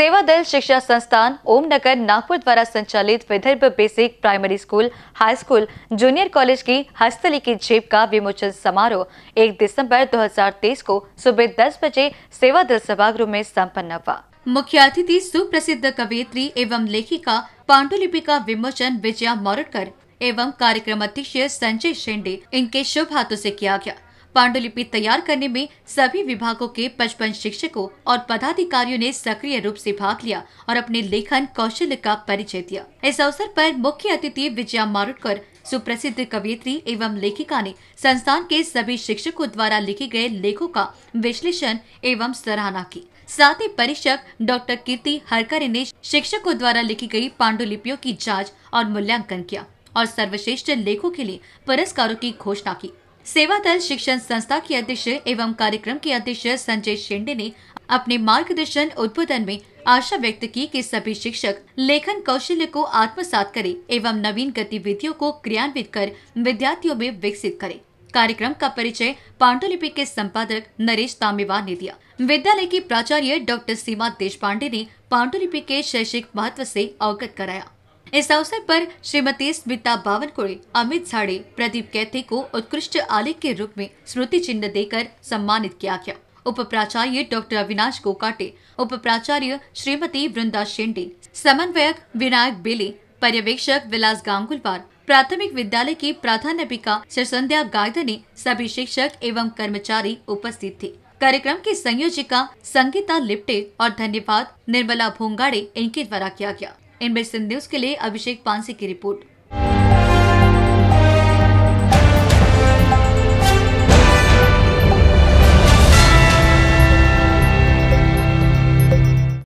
सेवा दल शिक्षा संस्थान ओमनगर नागपुर द्वारा संचालित Vidarbha basic primary school high school junior college की हस्तलिखित जेब का विमोचन समारोह 1 दिसंबर 2023 को सुबह 10 बजे सेवा दल सभागृह में संपन्न हुआ मुख्य अतिथि सुप्रसिद्ध कवियत्री एवं लेखिका पांडुलिपि का विमोचन विजया मोरटकर एवं कार्यक्रम अध्यक्ष संजय शेंडे इनके शुभ हाथों ऐसी किया गया पांडुलिपि तैयार करने में सभी विभागों के पचपन शिक्षकों और पदाधिकारियों ने सक्रिय रूप से भाग लिया और अपने लेखन कौशल का परिचय दिया इस अवसर पर मुख्य अतिथि विजया मारुटकर सुप्रसिद्ध कवियत्री एवं लेखिका ने संस्थान के सभी शिक्षकों द्वारा लिखे गए लेखों का विश्लेषण एवं सराहना की साथ ही परीक्षक डॉक्टर कीर्ति हरकर ने शिक्षकों द्वारा लिखी गई पांडुलिपियों की जांच और मूल्यांकन किया और सर्वश्रेष्ठ लेखों के लिए पुरस्कारों की घोषणा की सेवा दल शिक्षण संस्था के अध्यक्ष एवं कार्यक्रम के अध्यक्ष संजय शेंडे ने अपने मार्गदर्शन उद्बोधन में आशा व्यक्त की कि सभी शिक्षक लेखन कौशल्य को आत्मसात करें एवं नवीन गतिविधियों को क्रियान्वित कर विद्यार्थियों में विकसित करें कार्यक्रम का परिचय पांडुलिपि के संपादक नरेश तामेवार ने दिया विद्यालय की प्राचार्य डॉक्टर सीमा देश ने पांडुलिपि के शैक्षिक महत्व से अवगत कराया इस अवसर पर श्रीमती स्मिता बावनकुड़े अमित झाड़े प्रदीप कैथे को उत्कृष्ट आलेख के रूप में स्मृति चिन्ह देकर सम्मानित किया गया उप प्राचार्य डॉक्टर अविनाश गोकाटे उप प्राचार्य श्रीमती वृंदा शेंडे समन्वयक विनायक बेले पर्यवेक्षक विलास गांगुलवार प्राथमिक विद्यालय की प्राधान्यपिका सरसंध्या गायदा ने सभी शिक्षक एवं कर्मचारी उपस्थित थे कार्यक्रम की संयोजिका संगीता लिप्टे और धन्यवाद निर्मला भोंगाड़े इनके द्वारा किया गया इनबे न्यूज के लिए अभिषेक पांसी की रिपोर्ट